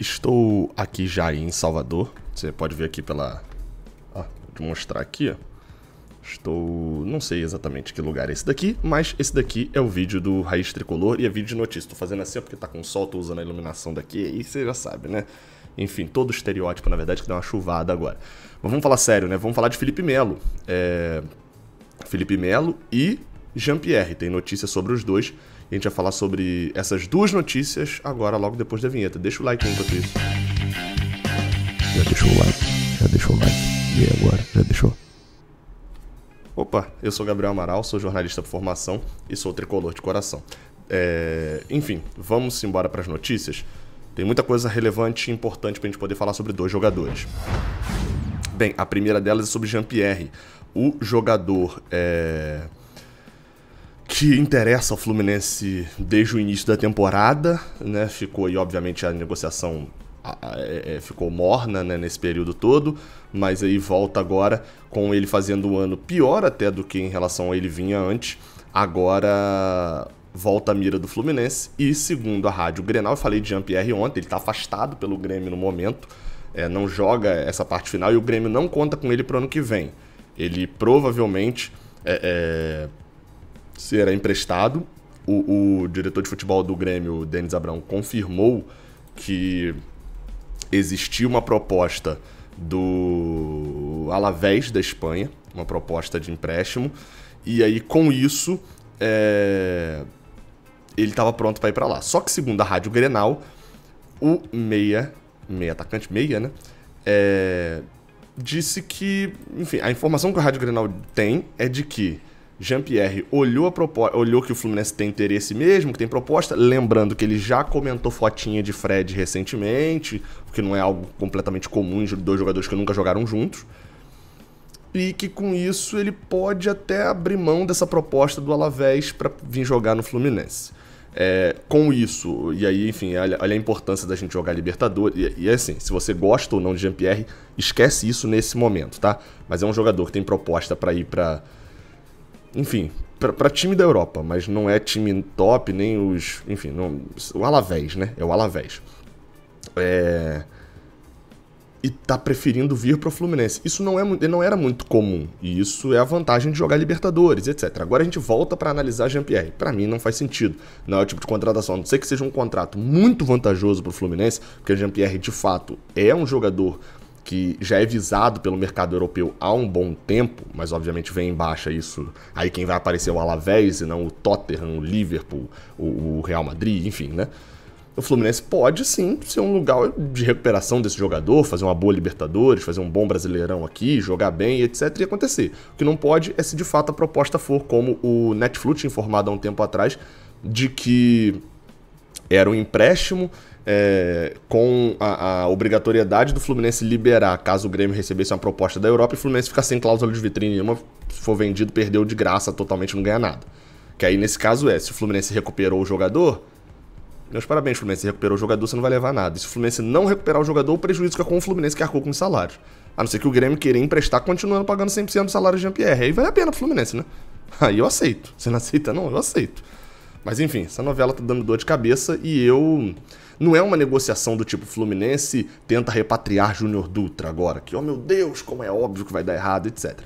Estou aqui já em Salvador. Você pode ver aqui pela... Ó, vou te mostrar aqui, ó. Estou... não sei exatamente que lugar é esse daqui, mas esse daqui é o vídeo do Raiz Tricolor e é vídeo de notícia. Estou fazendo assim porque tá com sol, tô usando a iluminação daqui e você já sabe, né? Enfim, todo estereótipo, na verdade, que deu uma chuvada agora. Mas vamos falar sério, né? Vamos falar de Felipe Melo. É... Felipe Melo e Jean-Pierre. Tem notícia sobre os dois. A gente vai falar sobre essas duas notícias agora, logo depois da vinheta. Deixa o like aí enquanto isso. Já deixou o like, já deixou o like. E agora? Já deixou? Opa, eu sou Gabriel Amaral, sou jornalista por formação e sou tricolor de coração. É... Enfim, vamos embora para as notícias. Tem muita coisa relevante e importante para a gente poder falar sobre dois jogadores. Bem, a primeira delas é sobre Jean-Pierre, o jogador é que interessa ao Fluminense desde o início da temporada, né? Ficou aí, obviamente, a negociação é, é, ficou morna né, nesse período todo, mas aí volta agora com ele fazendo um ano pior até do que em relação a ele vinha antes. Agora volta a mira do Fluminense e segundo a rádio Grenal, eu falei de Jean-Pierre ontem, ele está afastado pelo Grêmio no momento, é, não joga essa parte final e o Grêmio não conta com ele para o ano que vem. Ele provavelmente é, é será emprestado. O, o diretor de futebol do Grêmio, Denis Abrão, confirmou que existia uma proposta do Alavés da Espanha, uma proposta de empréstimo, e aí com isso é... ele estava pronto para ir para lá. Só que segundo a Rádio Grenal, o meia, meia atacante, meia, né? É... disse que, enfim, a informação que a Rádio Grenal tem é de que Jean-Pierre olhou, a propo... olhou que o Fluminense tem interesse mesmo, que tem proposta, lembrando que ele já comentou fotinha de Fred recentemente, o que não é algo completamente comum de dois jogadores que nunca jogaram juntos, e que com isso ele pode até abrir mão dessa proposta do Alavés para vir jogar no Fluminense. É, com isso, e aí, enfim, olha, olha, a importância da gente jogar Libertadores. E, e assim, se você gosta ou não de Jean-Pierre, esquece isso nesse momento, tá? Mas é um jogador que tem proposta para ir para enfim, para time da Europa, mas não é time top, nem os. Enfim, não, o Alavés, né? É o Alavés. É, e tá preferindo vir pro Fluminense. Isso não, é, não era muito comum. E isso é a vantagem de jogar Libertadores, etc. Agora a gente volta para analisar Jean-Pierre. Para mim não faz sentido. Não é o tipo de contratação. A não sei que seja um contrato muito vantajoso pro Fluminense, porque Jean-Pierre de fato é um jogador que já é visado pelo mercado europeu há um bom tempo, mas obviamente vem em baixa isso. Aí quem vai aparecer é o Alavés e não o Tottenham, o Liverpool, o Real Madrid, enfim, né? O Fluminense pode sim ser um lugar de recuperação desse jogador, fazer uma boa Libertadores, fazer um bom Brasileirão aqui, jogar bem, etc. e acontecer. O que não pode é se de fato a proposta for como o Netflix informado há um tempo atrás, de que era um empréstimo é, com a, a, obrigatoriedade do Fluminense liberar, caso o Grêmio recebesse uma proposta da Europa, e o Fluminense ficar sem cláusula de vitrine nenhuma, se for vendido, perdeu de graça totalmente, não ganha nada. Que aí, nesse caso, é, se o Fluminense recuperou o jogador, meus parabéns, Fluminense, recuperou o jogador, você não vai levar nada. E se o Fluminense não recuperar o jogador, o prejuízo fica com o Fluminense que arcou com os salários. A não ser que o Grêmio querer emprestar, continuando pagando 100% do salário de Jean-Pierre. Aí vale a pena pro Fluminense, né? Aí eu aceito. Você não aceita, não? Eu aceito. Mas enfim, essa novela tá dando dor de cabeça e eu não é uma negociação do tipo Fluminense tenta repatriar Júnior Dutra agora, que, oh meu Deus, como é óbvio que vai dar errado, etc.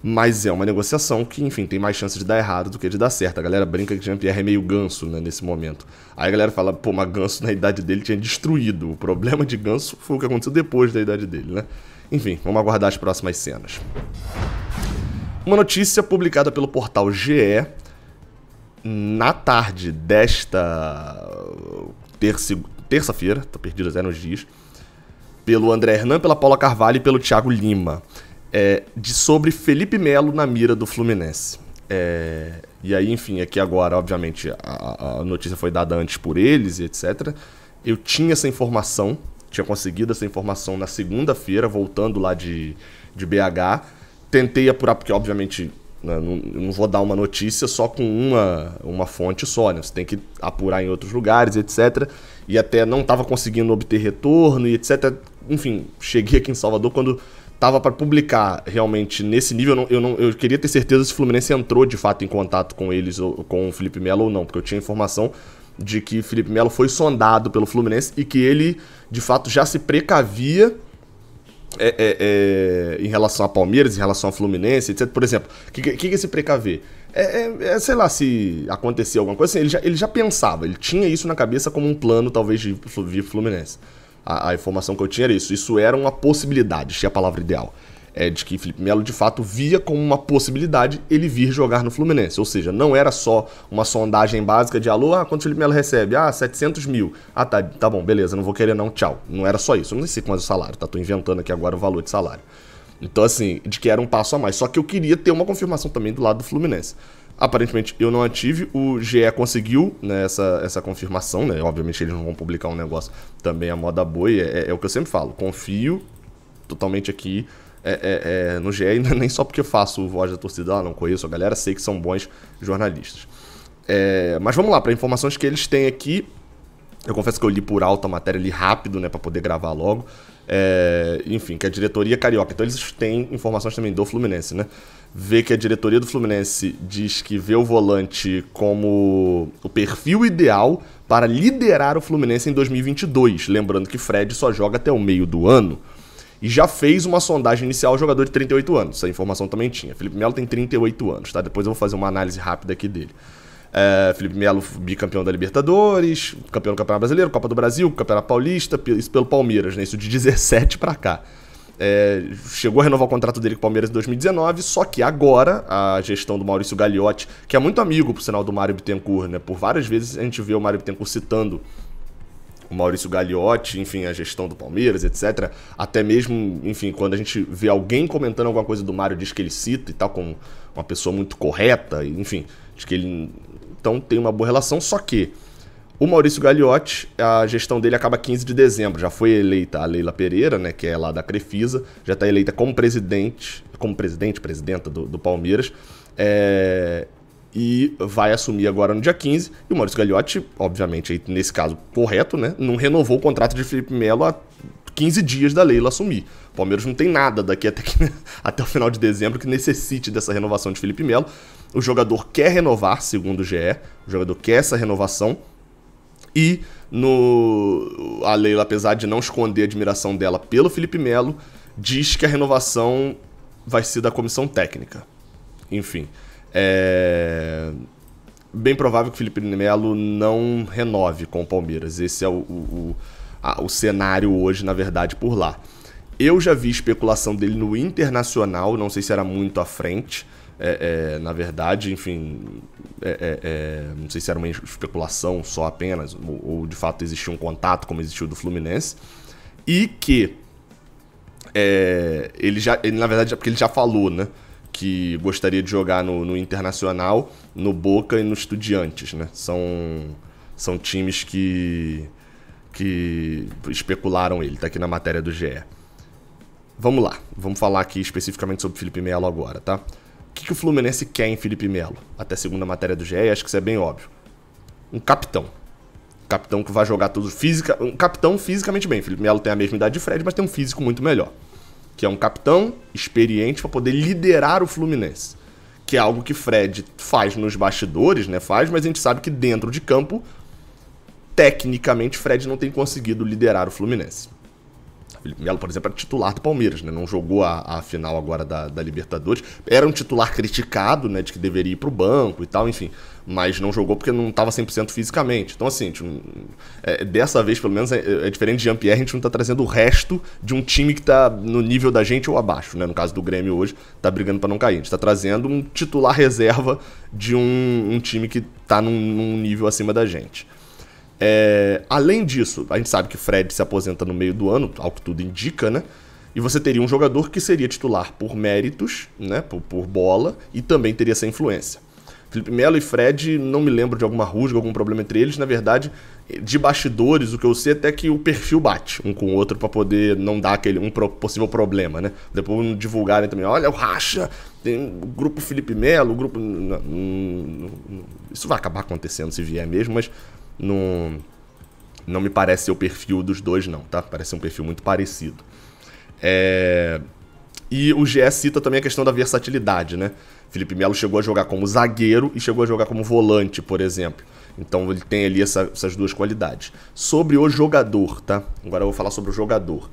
Mas é uma negociação que, enfim, tem mais chance de dar errado do que de dar certo. A galera brinca que Jean-Pierre é meio ganso né, nesse momento. Aí a galera fala, pô, mas ganso na idade dele tinha destruído. O problema de ganso foi o que aconteceu depois da idade dele, né? Enfim, vamos aguardar as próximas cenas. Uma notícia publicada pelo portal GE na tarde desta terça-feira, tá perdido até nos dias, pelo André Hernan, pela Paula Carvalho e pelo Thiago Lima, é, de sobre Felipe Melo na mira do Fluminense. É, e aí, enfim, aqui é agora, obviamente, a, a notícia foi dada antes por eles e etc. Eu tinha essa informação, tinha conseguido essa informação na segunda-feira, voltando lá de, de BH. Tentei apurar, porque obviamente né? Não, não vou dar uma notícia só com uma, uma fonte só, né? Você tem que apurar em outros lugares, etc. E até não estava conseguindo obter retorno e etc. Enfim, cheguei aqui em Salvador quando tava para publicar realmente nesse nível. Eu, não, eu, não, eu queria ter certeza se o Fluminense entrou de fato em contato com eles, ou, com o Felipe Melo ou não, porque eu tinha informação de que Felipe Melo foi sondado pelo Fluminense e que ele de fato já se precavia é, é, é, em relação a Palmeiras, em relação a Fluminense, etc. Por exemplo, o que, que, que se precaver? É, é, é sei lá, se acontecer alguma coisa assim, ele já, ele já pensava, ele tinha isso na cabeça como um plano, talvez, de vir Fluminense. A, a informação que eu tinha era isso. Isso era uma possibilidade, tinha a palavra ideal é, de que Felipe Melo de fato via como uma possibilidade ele vir jogar no Fluminense. Ou seja, não era só uma sondagem básica de alô, ah, quanto o Felipe Melo recebe? Ah, 700 mil. Ah, tá, tá bom, beleza, não vou querer não, tchau. Não era só isso, eu não sei quanto é o salário, tá? Tô inventando aqui agora o valor de salário. Então, assim, de que era um passo a mais. Só que eu queria ter uma confirmação também do lado do Fluminense. Aparentemente eu não a tive, o GE conseguiu né, essa, essa confirmação, né? Obviamente eles não vão publicar um negócio também a moda boi, é, é, é o que eu sempre falo. Confio totalmente aqui é, é, é, no GE, nem só porque eu faço voz da torcida, lá ah, não conheço a galera, sei que são bons jornalistas. É, mas vamos lá, para informações que eles têm aqui, eu confesso que eu li por alto a matéria, li rápido, né, para poder gravar logo. É, enfim, que a diretoria é carioca. Então eles têm informações também do Fluminense, né? Vê que a diretoria do Fluminense diz que vê o volante como o perfil ideal para liderar o Fluminense em 2022. Lembrando que Fred só joga até o meio do ano e já fez uma sondagem inicial ao jogador de 38 anos. Essa informação também tinha. Felipe Melo tem 38 anos, tá? Depois eu vou fazer uma análise rápida aqui dele. É, Felipe Melo, bicampeão da Libertadores, campeão do Campeonato Brasileiro, Copa do Brasil, Campeonato Paulista, isso pelo Palmeiras, né? Isso de 17 para cá. É, chegou a renovar o contrato dele com o Palmeiras em 2019, só que agora a gestão do Maurício Gagliotti, que é muito amigo, por sinal, do Mário Bittencourt, né? Por várias vezes a gente vê o Mário Bittencourt citando o Maurício Gagliotti, enfim, a gestão do Palmeiras, etc. Até mesmo, enfim, quando a gente vê alguém comentando alguma coisa do Mário, diz que ele cita e tal, com uma pessoa muito correta, enfim, diz que ele então tem uma boa relação, só que o Maurício Gagliotti, a gestão dele acaba 15 de dezembro, já foi eleita a Leila Pereira, né, que é lá da Crefisa, já está eleita como presidente, como presidente, presidenta do, do Palmeiras, é, e vai assumir agora no dia 15. E o Maurício Gagliotti, obviamente, nesse caso correto, né? Não renovou o contrato de Felipe Melo há 15 dias da Leila assumir. O Palmeiras não tem nada daqui até, que, até o final de dezembro que necessite dessa renovação de Felipe Melo. O jogador quer renovar, segundo o GE, o jogador quer essa renovação. E no a Leila, apesar de não esconder a admiração dela pelo Felipe Melo, diz que a renovação vai ser da comissão técnica. Enfim. É bem provável que o Felipe Melo não renove com o Palmeiras. Esse é o, o, o, a, o, cenário hoje, na verdade, por lá. Eu já vi especulação dele no Internacional, não sei se era muito à frente, é, é, na verdade, enfim, é, é, é não sei se era uma especulação só apenas, ou, ou, de fato existia um contato, como existiu do Fluminense, e que é, ele já, ele, na verdade, porque ele já falou, né? que gostaria de jogar no, no Internacional, no Boca e no Estudiantes, né? São, são times que, que especularam ele, tá aqui na matéria do GE. Vamos lá, vamos falar aqui especificamente sobre Felipe Melo agora, tá? O que, que o Fluminense quer em Felipe Melo? Até segunda matéria do GE, acho que isso é bem óbvio. Um capitão. Um capitão que vai jogar tudo física. Um capitão fisicamente bem. Felipe Melo tem a mesma idade de Fred, mas tem um físico muito melhor que é um capitão experiente para poder liderar o Fluminense. Que é algo que Fred faz nos bastidores, né? Faz, mas a gente sabe que dentro de campo, tecnicamente, Fred não tem conseguido liderar o Fluminense. Felipe Melo, por exemplo, era titular do Palmeiras, né? Não jogou a, a final agora da, da, Libertadores. Era um titular criticado, né? De que deveria ir para o banco e tal, enfim. Mas não jogou porque não estava 100% fisicamente. Então, assim, tipo, é, dessa vez, pelo menos, é, é, é diferente de Jean-Pierre, a gente não está trazendo o resto de um time que está no nível da gente ou abaixo, né? No caso do Grêmio hoje, está brigando para não cair. A gente está trazendo um titular reserva de um, um time que está num, num nível acima da gente. É, além disso, a gente sabe que Fred se aposenta no meio do ano, ao que tudo indica, né? E você teria um jogador que seria titular por méritos, né? Por, por bola, e também teria essa influência. Felipe Melo e Fred, não me lembro de alguma rusga, algum problema entre eles. Na verdade, de bastidores, o que eu sei até que o perfil bate um com o outro para poder não dar aquele um possível problema, né? Depois não divulgarem também, olha o racha, tem o grupo Felipe Melo, o grupo. Isso vai acabar acontecendo se vier mesmo, mas não, não me parece ser o perfil dos dois, não, tá? Parece um perfil muito parecido. É... E o GE cita também a questão da versatilidade, né? Felipe Melo chegou a jogar como zagueiro e chegou a jogar como volante, por exemplo. Então ele tem ali essa, essas duas qualidades. Sobre o jogador, tá? Agora eu vou falar sobre o jogador.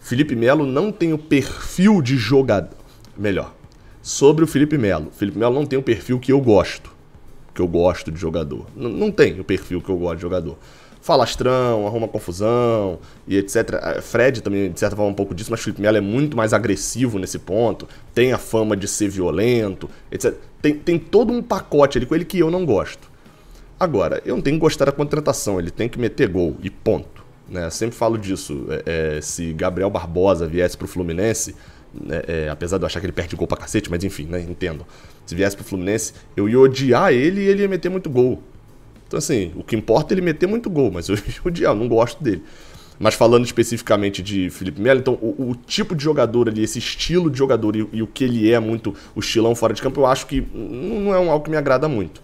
Felipe Melo não tem o perfil de jogador. Melhor. Sobre o Felipe Melo. Felipe Melo não tem o perfil que eu gosto que eu gosto de jogador. N não tem o perfil que eu gosto de jogador. Falastrão, arruma confusão e etc. Ah, Fred também, de certa forma, um pouco disso, mas Felipe Melo é muito mais agressivo nesse ponto, tem a fama de ser violento, etc. Tem, tem todo um pacote ali com ele que eu não gosto. Agora, eu não tenho que gostar da contratação, ele tem que meter gol e ponto. Né? Eu sempre falo disso. É, é, se Gabriel Barbosa viesse para o Fluminense, é, é, apesar de eu achar que ele perde gol pra cacete, mas enfim, né? Entendo. Se viesse pro Fluminense, eu ia odiar ele e ele ia meter muito gol. Então, assim, o que importa é ele meter muito gol, mas eu ia odiar, eu não gosto dele. Mas falando especificamente de Felipe Melo, então o, o, tipo de jogador ali, esse estilo de jogador e, e, o que ele é muito, o estilão fora de campo, eu acho que não é um, algo que me agrada muito.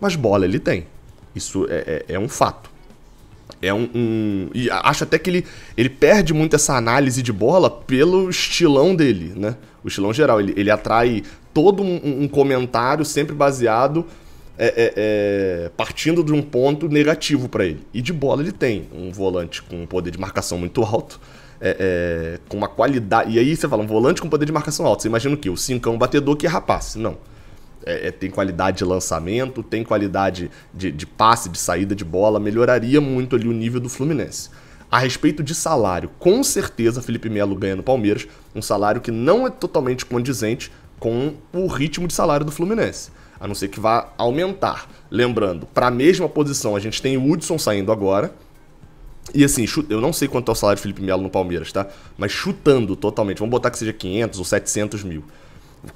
Mas bola ele tem. Isso é, é, é um fato. É um, um, E acho até que ele, ele perde muito essa análise de bola pelo estilão dele, né? O estilão geral. Ele, ele atrai todo um, um comentário sempre baseado. É, é, é, partindo de um ponto negativo para ele. E de bola ele tem um volante com um poder de marcação muito alto, é, é, com uma qualidade. E aí você fala, um volante com poder de marcação alto. Você imagina o quê? O é um batedor que é rapaz. Não é, é, tem qualidade de lançamento, tem qualidade de, de passe, de saída de bola, melhoraria muito ali o nível do Fluminense. A respeito de salário, com certeza Felipe Melo ganha no Palmeiras um salário que não é totalmente condizente com o ritmo de salário do Fluminense, a não ser que vá aumentar. Lembrando, para a mesma posição a gente tem o Hudson saindo agora. E assim, eu não sei quanto é o salário do Felipe Melo no Palmeiras, tá? Mas chutando totalmente, vamos botar que seja 500 ou 700 mil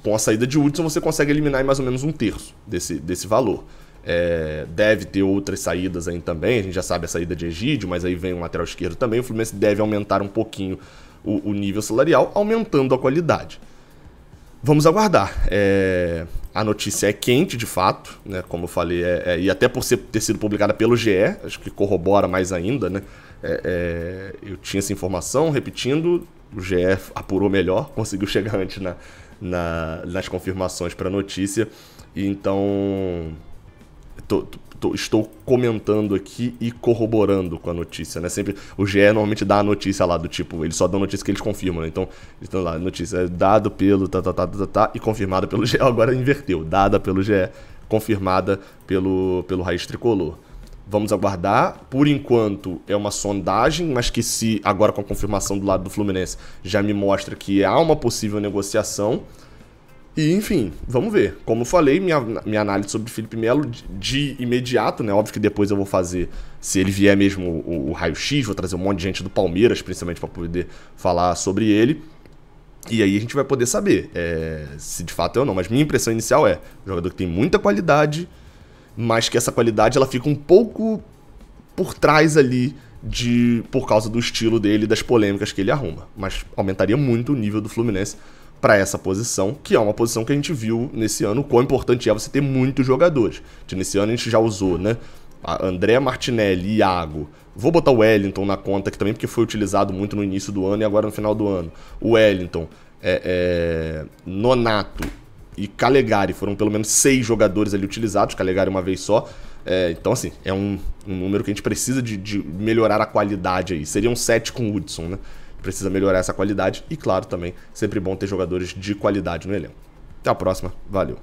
com a saída de Hudson, você consegue eliminar em mais ou menos um terço desse, desse valor. É, deve ter outras saídas aí também, a gente já sabe a saída de Egídio, mas aí vem o lateral esquerdo também. O Fluminense deve aumentar um pouquinho o, o nível salarial, aumentando a qualidade. Vamos aguardar. É, a notícia é quente, de fato, né? Como eu falei, é, é, e até por ser, ter sido publicada pelo GE, acho que corrobora mais ainda, né? É, é eu tinha essa informação, repetindo, o GE apurou melhor, conseguiu chegar antes na, na, nas confirmações para a notícia. então, tô, tô, estou comentando aqui e corroborando com a notícia, né? Sempre, o GE normalmente dá a notícia lá do tipo, eles só dão notícia que eles confirmam, né? Então, eles então lá, notícia é dado pelo tá, tá, tá, tá, tá, tá e confirmada pelo GE. Agora inverteu, dada pelo GE, confirmada pelo, pelo Raiz Tricolor. Vamos aguardar. Por enquanto é uma sondagem, mas que se agora com a confirmação do lado do Fluminense já me mostra que há uma possível negociação. E enfim, vamos ver. Como falei, minha, minha análise sobre Felipe Melo de, de imediato, né? Óbvio que depois eu vou fazer, se ele vier mesmo o, o raio-x, vou trazer um monte de gente do Palmeiras, principalmente, para poder falar sobre ele. E aí a gente vai poder saber é, se de fato é ou não. Mas minha impressão inicial é: jogador que tem muita qualidade, mas que essa qualidade ela fica um pouco por trás ali de por causa do estilo dele, das polêmicas que ele arruma, mas aumentaria muito o nível do Fluminense para essa posição, que é uma posição que a gente viu nesse ano, o quão importante é você ter muitos jogadores. Que nesse ano a gente já usou, né? André Martinelli, Iago. Vou botar o Wellington na conta aqui também, porque foi utilizado muito no início do ano e agora no final do ano. O Wellington, é, é... Nonato e Calegari. Foram pelo menos seis jogadores ali utilizados, Calegari uma vez só. É, então, assim, é um, um, número que a gente precisa de, de, melhorar a qualidade aí. Seriam sete com o Hudson, né? Precisa melhorar essa qualidade e, claro, também sempre bom ter jogadores de qualidade no elenco. Até a próxima, valeu.